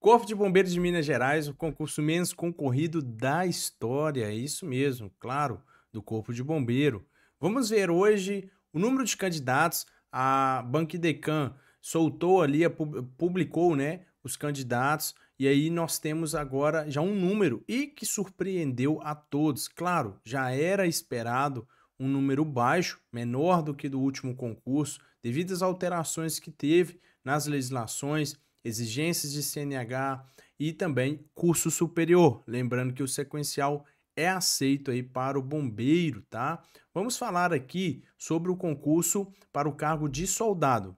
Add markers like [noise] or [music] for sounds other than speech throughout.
Corpo de Bombeiros de Minas Gerais, o concurso menos concorrido da história, é isso mesmo, claro, do Corpo de Bombeiro. Vamos ver hoje o número de candidatos. A Banquidecan soltou ali, publicou né, os candidatos, e aí nós temos agora já um número e que surpreendeu a todos. Claro, já era esperado um número baixo, menor do que do último concurso, devido às alterações que teve nas legislações exigências de CNH e também curso superior. Lembrando que o sequencial é aceito aí para o bombeiro, tá? Vamos falar aqui sobre o concurso para o cargo de soldado.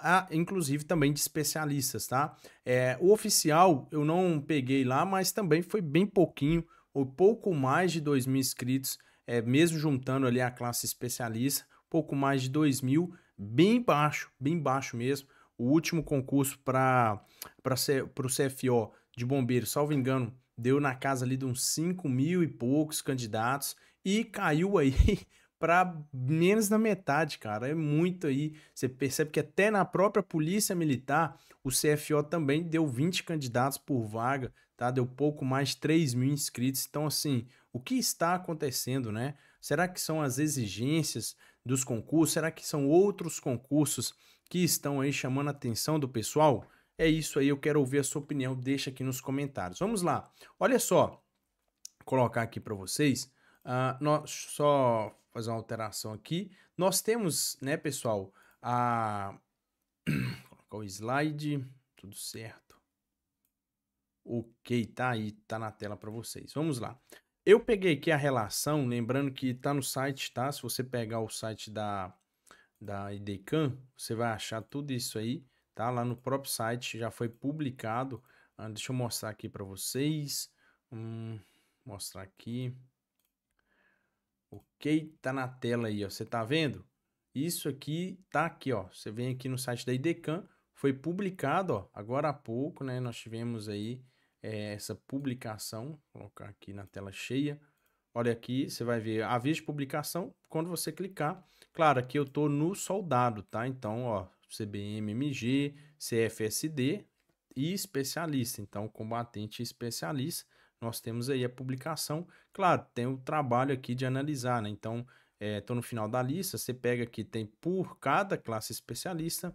Ah, inclusive também de especialistas, tá? É, o oficial eu não peguei lá, mas também foi bem pouquinho, ou pouco mais de 2 mil inscritos, é, mesmo juntando ali a classe especialista, pouco mais de 2 mil, bem baixo, bem baixo mesmo. O último concurso para o CFO de bombeiro, salvo engano, deu na casa ali de uns 5 mil e poucos candidatos e caiu aí [laughs] para menos da metade, cara. É muito aí. Você percebe que até na própria Polícia Militar, o CFO também deu 20 candidatos por vaga, tá? Deu pouco mais de 3 mil inscritos. Então, assim, o que está acontecendo, né? Será que são as exigências dos concursos? Será que são outros concursos que estão aí chamando a atenção do pessoal? É isso aí, eu quero ouvir a sua opinião, deixa aqui nos comentários. Vamos lá, olha só, colocar aqui para vocês, uh, ah, nós, só fazer uma alteração aqui. Nós temos, né, pessoal, a... [clears throat] colocar o slide, tudo certo. Ok, tá aí, tá na tela para vocês. Vamos lá. Eu peguei aqui a relação, lembrando que tá no site, tá? Se você pegar o site da da Idecan, você vai achar tudo isso aí, tá? Lá no próprio site já foi publicado. Ah, deixa eu mostrar aqui para vocês. Hum, mostrar aqui. Ok, tá na tela aí, ó. Você tá vendo? Isso aqui tá aqui, ó. Você vem aqui no site da Idecan, foi publicado, ó, agora há pouco, né? Nós tivemos aí é, essa publicação, vou colocar aqui na tela cheia. Olha aqui, você vai ver aviso de publicação. Quando você clicar, claro, aqui eu estou no soldado, tá? Então, ó, CBMMG, CFSD e especialista. Então, combatente especialista, nós temos aí a publicação. Claro, tem o trabalho aqui de analisar, né? Então, estou é, no final da lista, você pega aqui, tem por cada classe especialista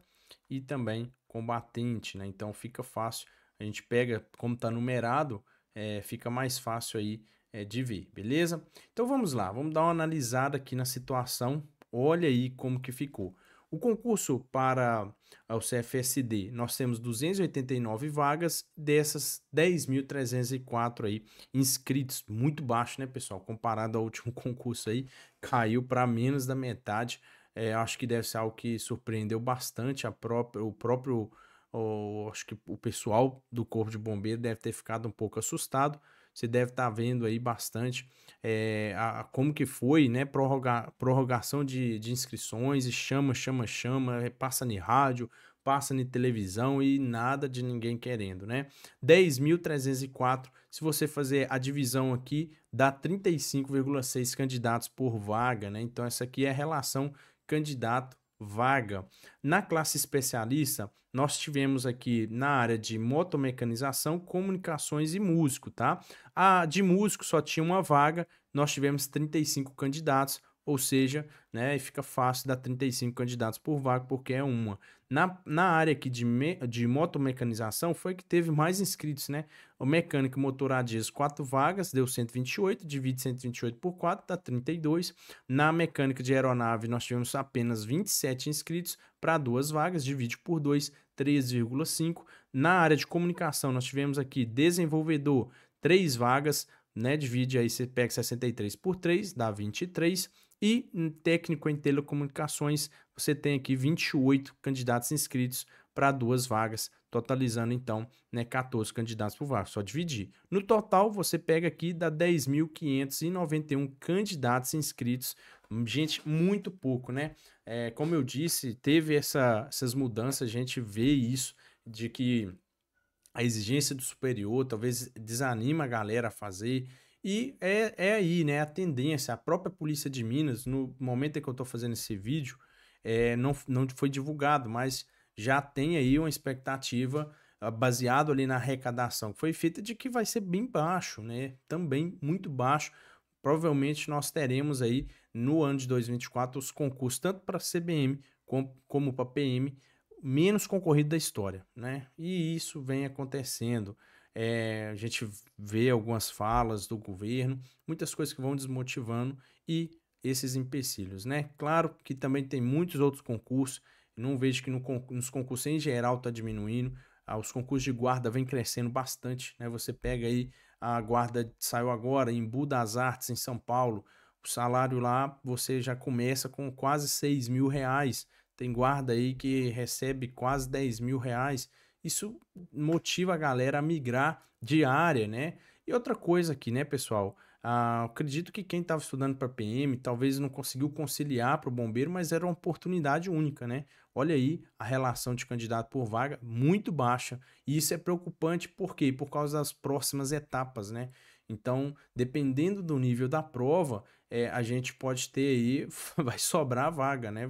e também combatente, né? Então, fica fácil. A gente pega, como está numerado, é, fica mais fácil aí é, de ver, beleza? Então vamos lá, vamos dar uma analisada aqui na situação. Olha aí como que ficou. O concurso para ah, o CFSD, nós temos 289 vagas, dessas 10.304 aí inscritos, muito baixo, né, pessoal? Comparado ao [laughs] último concurso aí, caiu para menos da metade. É, acho que deve ser algo que surpreendeu bastante a própria, o próprio, o, acho que o pessoal do Corpo de Bombeiro deve ter ficado um pouco assustado, você deve estar tá vendo aí bastante é, a, como que foi, né? Prorroga, prorrogação de, de inscrições e chama, chama, chama, eh, passa em rádio, passa em televisão e nada de ninguém querendo, né? 10.304, se você fazer a divisão aqui, dá 35,6 candidatos por vaga, né? Então essa aqui é a relação candidato vaga. Na classe especialista, nós tivemos aqui na área de motomecanização, comunicações e músico, tá? A de músico só tinha uma vaga, nós tivemos 35 candidatos, ou seja, né, fica fácil dar 35 candidatos por vaga porque é uma. Na, na área aqui de, me, de motomecanização foi que teve mais inscritos, né? O mecânico motor a diesel, 4 vagas, deu 128, divide 128 por 4, dá 32. Na mecânica de aeronave, nós tivemos apenas 27 inscritos para duas vagas, divide por 2, 3,5. Na área de comunicação, nós tivemos aqui desenvolvedor, 3 vagas, né? Divide aí, você pega 63 por 3, dá 23. E hum, técnico em telecomunicações, você tem aqui 28 candidatos inscritos para duas vagas, totalizando então né, 14 candidatos por vaga, só dividir. No total, você pega aqui, dá 10.591 candidatos inscritos, hum, gente, muito pouco, né? É, como eu disse, teve essa, essas mudanças, a gente vê isso, de que a exigência do superior talvez desanima a galera a fazer, e é, é aí, né, a tendência, a própria Polícia de Minas, no momento em que eu estou fazendo esse vídeo, é, não, não foi divulgado, mas já tem aí uma expectativa ah, baseado ali na arrecadação que foi feita de que vai ser bem baixo, né? Também muito baixo. Provavelmente nós teremos aí no ano de 2024 os concursos tanto para CBM como, para PM menos concorrido da história, né? E isso vem acontecendo. É, a gente vê algumas falas do governo, muitas coisas que vão desmotivando e esses empecilhos, né? Claro que também tem muitos outros concursos, não vejo que no, nos concursos em geral está diminuindo, ah, os concursos de guarda vem crescendo bastante, né? Você pega aí a guarda saiu agora em Embu das Artes, em São Paulo, o salário lá você já começa com quase 6 mil reais, tem guarda aí que recebe quase 10 mil reais, isso motiva a galera a migrar de área, né? E outra coisa aqui, né, pessoal? Ah, acredito que quem estava estudando para PM talvez não conseguiu conciliar para o bombeiro, mas era uma oportunidade única, né? Olha aí a relação de candidato por vaga muito baixa. E isso é preocupante, por quê? Por causa das próximas etapas, né? Então, dependendo do nível da prova, é, a gente pode ter aí, [laughs] vai sobrar vaga, né?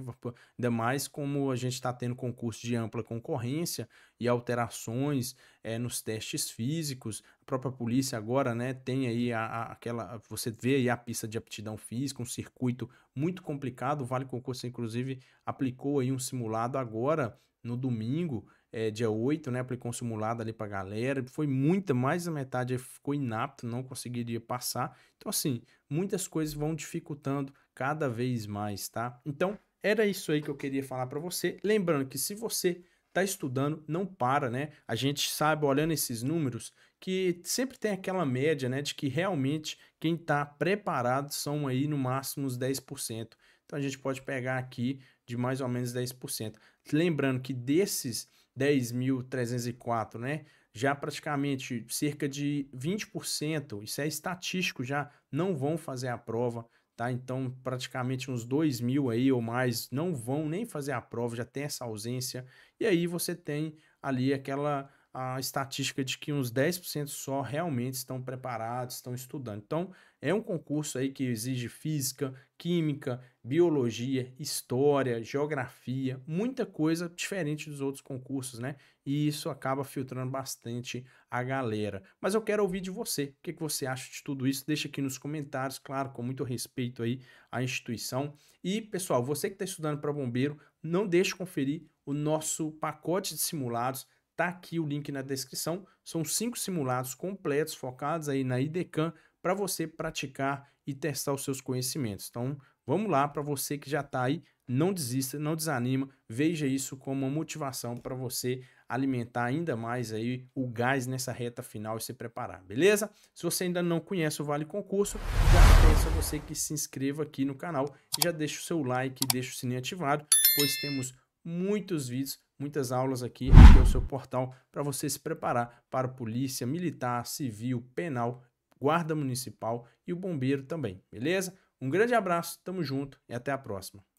Ainda mais como a gente está tendo concurso de ampla concorrência e alterações é, nos testes físicos. A própria polícia agora, né, tem aí a, a, aquela, você vê aí a pista de aptidão física, um circuito muito complicado. O Vale Concurso, inclusive, aplicou aí um simulado agora no domingo é, dia 8, né? Aplicou um simulado ali pra galera. Foi muita, mais da metade ficou inapto, não conseguiria passar. Então, assim, muitas coisas vão dificultando cada vez mais, tá? Então, era isso aí que eu queria falar para você. Lembrando que se você tá estudando, não para, né? A gente sabe, olhando esses números, que sempre tem aquela média, né, de que realmente quem tá preparado são aí no máximo uns 10%. Então a gente pode pegar aqui de mais ou menos 10%. Lembrando que desses 10.304, né? Já praticamente cerca de 20%, isso é estatístico já, não vão fazer a prova, tá? Então, praticamente uns 2 mil aí ou mais não vão nem fazer a prova, já tem essa ausência. E aí você tem ali aquela a estatística de que uns 10% só realmente estão preparados, estão estudando. Então, é um concurso aí que exige física, química, biologia, história, geografia, muita coisa diferente dos outros concursos, né? E isso acaba filtrando bastante a galera. Mas eu quero ouvir de você. O que, que você acha de tudo isso? Deixa aqui nos comentários, claro, com muito respeito aí à instituição. E, pessoal, você que está estudando para bombeiro, não deixe de conferir o nosso pacote de simulados Tá aqui o link na descrição. São cinco simulados completos focados aí na IDECAM para você praticar e testar os seus conhecimentos. Então, vamos lá para você que já está aí, não desista, não desanima, veja isso como uma motivação para você alimentar ainda mais aí o gás nessa reta final e se preparar, beleza? Se você ainda não conhece o Vale Concurso, já peço a você que se inscreva aqui no canal, já deixa o seu like, deixa o sininho ativado, pois temos muitos vídeos muitas aulas aqui, aqui é o seu portal para você se preparar para polícia militar, civil, penal, guarda municipal e o bombeiro também, beleza? Um grande abraço, tamo junto e até a próxima.